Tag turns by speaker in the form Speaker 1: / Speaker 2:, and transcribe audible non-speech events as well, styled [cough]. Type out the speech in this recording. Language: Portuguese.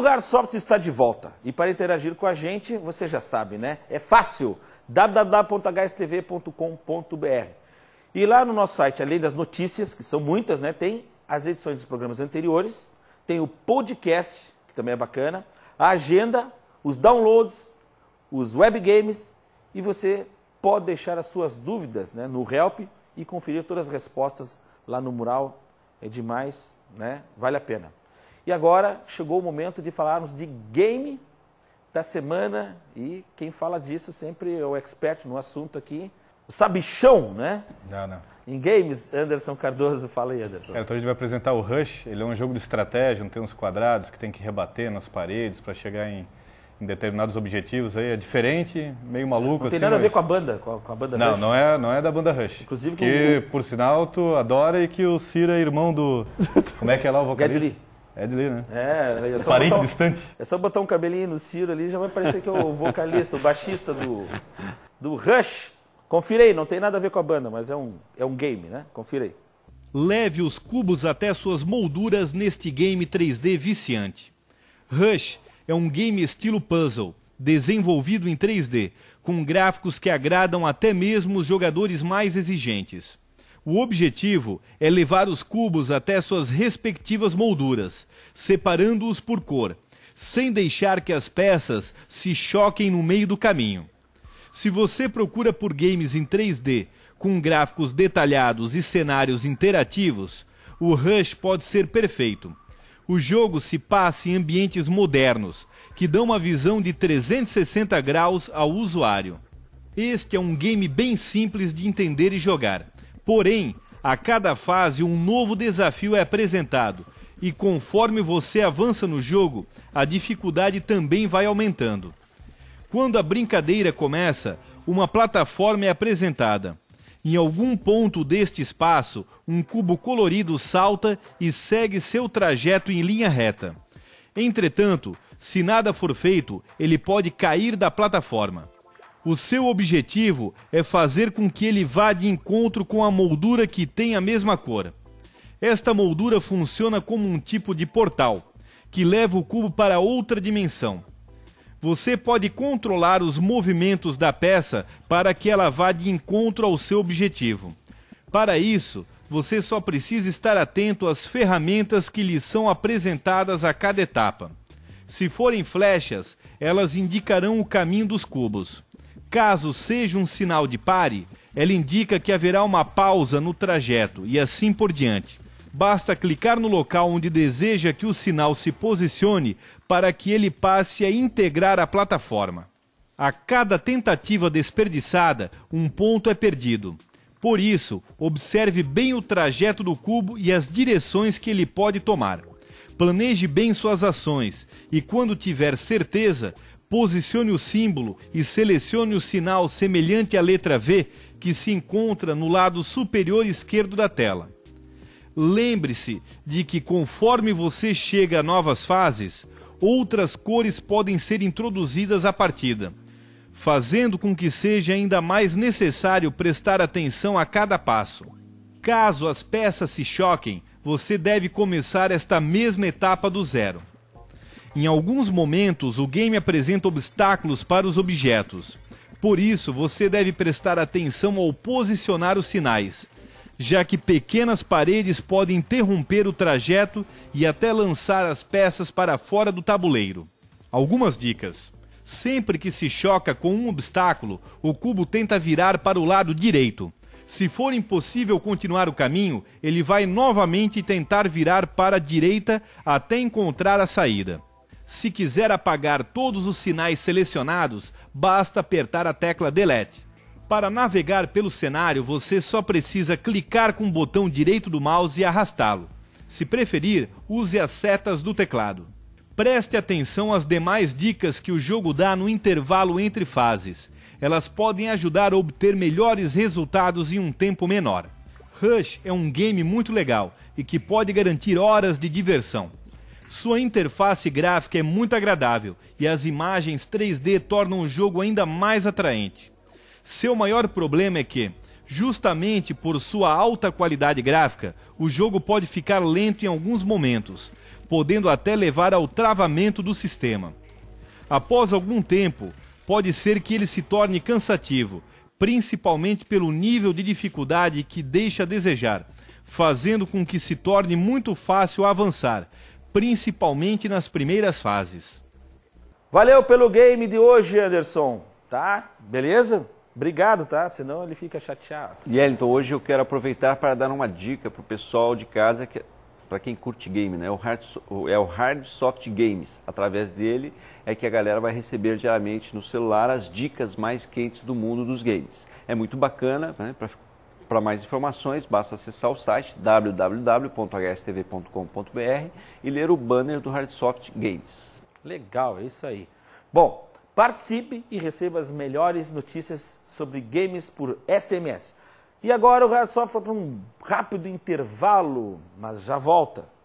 Speaker 1: Lugar Soft está de volta. E para interagir com a gente, você já sabe, né? É fácil. www.hstv.com.br E lá no nosso site, além das notícias, que são muitas, né? Tem as edições dos programas anteriores, tem o podcast, que também é bacana, a agenda, os downloads, os web games e você pode deixar as suas dúvidas né, no Help e conferir todas as respostas lá no mural. É demais, né? Vale a pena. E agora chegou o momento de falarmos de game da semana e quem fala disso sempre é o expert no assunto aqui, o sabichão, né? Não, não. Em games, Anderson Cardoso, fala aí, Anderson. então
Speaker 2: a gente vai apresentar o Rush, ele é um jogo de estratégia, não tem uns quadrados que tem que rebater nas paredes para chegar em, em, determinados objetivos aí, é diferente, meio maluco. Não tem assim, nada mas... a ver com a
Speaker 1: banda, com a, com a banda não, Rush. Não,
Speaker 2: é, não é da banda Rush. Inclusive Que, o... por sinal, tu adora e que o Cira é irmão do... [laughs] Como é que é lá o vocalista? É de ler, né?
Speaker 1: É, é, é só parente distante. É só botar um cabelinho no Ciro ali, já vai parecer que é o vocalista, o baixista do, do Rush. Confira aí, não tem nada a ver com a
Speaker 2: banda, mas é um, é um game, né? Confira aí. Leve os cubos até suas molduras neste game 3D viciante. Rush é um game estilo puzzle, desenvolvido em 3D, com gráficos que agradam até mesmo os jogadores mais exigentes. O objetivo é levar os cubos até suas respectivas molduras, separando-os por cor, sem deixar que as peças se choquem no meio do caminho. Se você procura por games em 3D, com gráficos detalhados e cenários interativos, o Rush pode ser perfeito. O jogo se passa em ambientes modernos, que dão uma visão de 360 graus ao usuário. Este é um game bem simples de entender e jogar. Porém, a cada fase um novo desafio é apresentado, e conforme você avança no jogo, a dificuldade também vai aumentando. Quando a brincadeira começa, uma plataforma é apresentada. Em algum ponto deste espaço, um cubo colorido salta e segue seu trajeto em linha reta. Entretanto, se nada for feito, ele pode cair da plataforma. O seu objetivo é fazer com que ele vá de encontro com a moldura que tem a mesma cor. Esta moldura funciona como um tipo de portal que leva o cubo para outra dimensão. Você pode controlar os movimentos da peça para que ela vá de encontro ao seu objetivo. Para isso, você só precisa estar atento às ferramentas que lhe são apresentadas a cada etapa. Se forem flechas, elas indicarão o caminho dos cubos. Caso seja um sinal de pare, ela indica que haverá uma pausa no trajeto e assim por diante. Basta clicar no local onde deseja que o sinal se posicione para que ele passe a integrar a plataforma. A cada tentativa desperdiçada, um ponto é perdido. Por isso, observe bem o trajeto do cubo e as direções que ele pode tomar. Planeje bem suas ações e, quando tiver certeza, posicione o símbolo e selecione o sinal semelhante à letra V que se encontra no lado superior esquerdo da tela. Lembre-se de que conforme você chega a novas fases, outras cores podem ser introduzidas à partida, fazendo com que seja ainda mais necessário prestar atenção a cada passo. Caso as peças se choquem, você deve começar esta mesma etapa do zero. Em alguns momentos, o game apresenta obstáculos para os objetos. Por isso, você deve prestar atenção ao posicionar os sinais, já que pequenas paredes podem interromper o trajeto e até lançar as peças para fora do tabuleiro. Algumas dicas. Sempre que se choca com um obstáculo, o cubo tenta virar para o lado direito. Se for impossível continuar o caminho, ele vai novamente tentar virar para a direita até encontrar a saída. Se quiser apagar todos os sinais selecionados, basta apertar a tecla Delete. Para navegar pelo cenário, você só precisa clicar com o botão direito do mouse e arrastá-lo. Se preferir, use as setas do teclado. Preste atenção às demais dicas que o jogo dá no intervalo entre fases. Elas podem ajudar a obter melhores resultados em um tempo menor. Rush é um game muito legal e que pode garantir horas de diversão. Sua interface gráfica é muito agradável e as imagens 3D tornam o jogo ainda mais atraente. Seu maior problema é que, justamente por sua alta qualidade gráfica, o jogo pode ficar lento em alguns momentos, podendo até levar ao travamento do sistema. Após algum tempo, pode ser que ele se torne cansativo, principalmente pelo nível de dificuldade que deixa a desejar, fazendo com que se torne muito fácil avançar, principalmente nas primeiras fases. Valeu pelo game de
Speaker 1: hoje, Anderson. Tá? Beleza? Obrigado, tá? Senão ele fica chateado. E Elton, hoje eu quero aproveitar para dar uma dica pro pessoal de casa, que, para quem curte game, né? O hard, é o Hard Soft Games. Através dele é que a galera vai receber diariamente no celular as dicas mais quentes do mundo dos games. É muito bacana né? para para mais informações, basta acessar o site www.hstv.com.br e ler o banner do Hardsoft Games. Legal, é isso aí. Bom, participe e receba as melhores notícias sobre games por SMS. E agora o Hardsoft vai para um rápido intervalo, mas já volta.